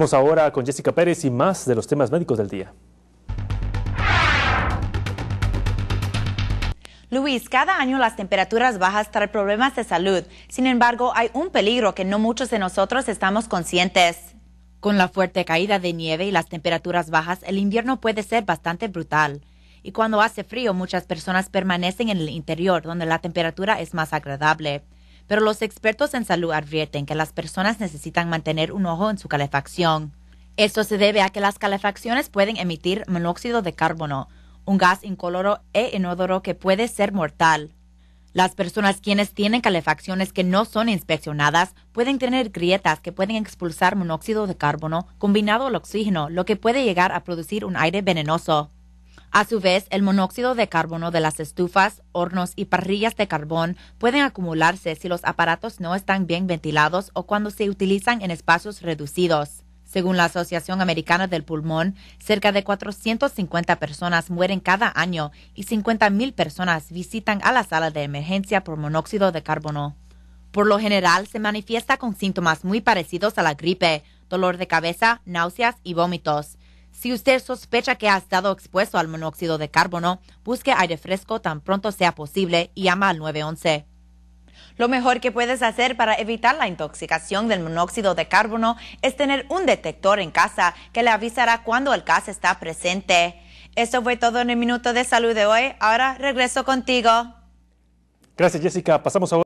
Vamos ahora con Jessica Pérez y más de los temas médicos del día. Luis, cada año las temperaturas bajas traen problemas de salud. Sin embargo, hay un peligro que no muchos de nosotros estamos conscientes. Con la fuerte caída de nieve y las temperaturas bajas, el invierno puede ser bastante brutal. Y cuando hace frío, muchas personas permanecen en el interior, donde la temperatura es más agradable pero los expertos en salud advierten que las personas necesitan mantener un ojo en su calefacción. Esto se debe a que las calefacciones pueden emitir monóxido de carbono, un gas incoloro e inodoro que puede ser mortal. Las personas quienes tienen calefacciones que no son inspeccionadas pueden tener grietas que pueden expulsar monóxido de carbono combinado al oxígeno, lo que puede llegar a producir un aire venenoso. A su vez, el monóxido de carbono de las estufas, hornos y parrillas de carbón pueden acumularse si los aparatos no están bien ventilados o cuando se utilizan en espacios reducidos. Según la Asociación Americana del Pulmón, cerca de 450 personas mueren cada año y 50.000 personas visitan a la sala de emergencia por monóxido de carbono. Por lo general, se manifiesta con síntomas muy parecidos a la gripe, dolor de cabeza, náuseas y vómitos. Si usted sospecha que ha estado expuesto al monóxido de carbono, busque aire fresco tan pronto sea posible y llama al 911. Lo mejor que puedes hacer para evitar la intoxicación del monóxido de carbono es tener un detector en casa que le avisará cuando el gas está presente. Eso fue todo en el Minuto de Salud de hoy. Ahora regreso contigo. Gracias, Jessica. Pasamos a...